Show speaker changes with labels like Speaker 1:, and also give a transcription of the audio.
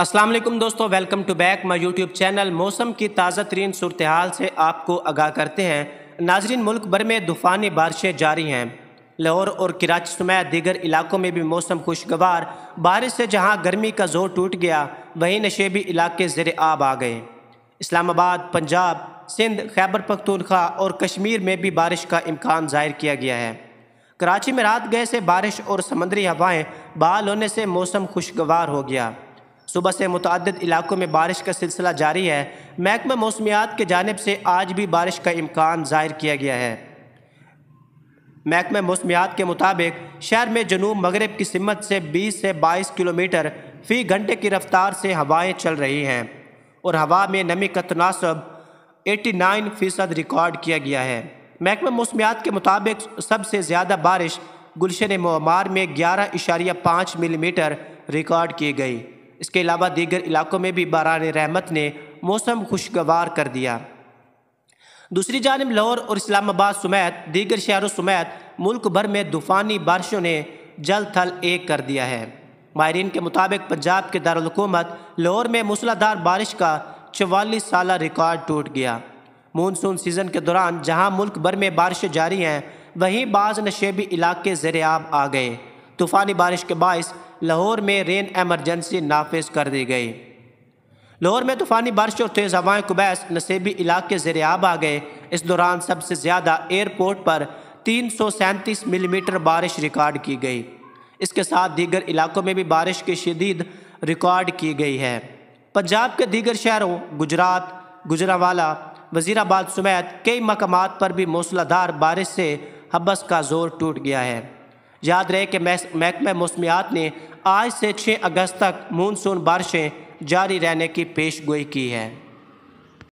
Speaker 1: असलम दोस्तों welcome to back my YouTube channel मौसम की ताज़ा तरीन सूरत हाल से आपको आगाह करते हैं नाजरीन मुल्क भर में तूफ़ानी बारिशें जारी हैं लाहौर और कराची समेत दीगर इलाकों में भी मौसम खुशगवार बारिश से जहाँ गर्मी का जोर टूट गया वहीं नशेबी इलाके ज़र आब आ गए इस्लामाबाद पंजाब सिंध खैबर पखतूनखा और कश्मीर में भी बारिश का इम्कान ज़ाहिर किया गया है कराची में रात गए से बारिश और समंदरी हवाएँ बहाल होने से मौसम खुशगवार हो गया सुबह से मुतद इलाकों में बारिश का सिलसिला जारी है महकमा मौसमियात के जानब से आज भी बारिश का इम्कान ज़ाहिर किया गया है महकमा मौसमियात के मुताबिक शहर में जनूब मगरब की सिमत से 20 से 22 किलोमीटर फ़ी घंटे की रफ्तार से हवाएं चल रही हैं और हवा में नमी का तनासब 89 फ़ीसद रिकॉर्ड किया गया है महकमा मौसमियात के मुताबिक सबसे ज़्यादा बारिश गुलशन ममार में ग्यारह इशारिया पाँच मिलीमीटर रिकॉर्ड की गई इसके अलावा दीगर इलाकों में भी बारान रहमत ने मौसम खुशगवार कर दिया दूसरी जानब लाहौर और इस्लामाबाद समेत दीगर शहरों समेत मुल्क भर में तूफ़ानी बारिशों ने जल थल एक कर दिया है माहरीन के मुताबिक पंजाब के दारकूमत लाहौर में मूसलाधार बारिश का चवालीस साल रिकॉर्ड टूट गया मानसून सीज़न के दौरान जहाँ मुल्क भर में बारिशें जारी हैं वहीं बाज़ नशेबी इलाके ज़रियाब आ गए तूफ़ानी बारिश के बायस लाहौर में रेन एमरजेंसी नाफिज कर दी गई लाहौर में तूफ़ानी बारिश और तेज़ हवाएँ कुबैस नसीबी इलाके ज़रियाब आ गए इस दौरान सबसे ज़्यादा एयरपोर्ट पर तीन सौ सैंतीस मिलीमीटर बारिश रिकॉर्ड की गई इसके साथ दीगर इलाकों में भी बारिश की शदीद रिकॉर्ड की गई है पंजाब के दीगर शहरों गुजरात गुजरावाला वजीराबाद समेत कई मकाम पर भी मौसलाधार बारिश से हबस का जोर टूट गया है याद रहे कि महकमा मौसमियात ने आज से 6 अगस्त तक मानसून बारिशें जारी रहने की पेश गोई की है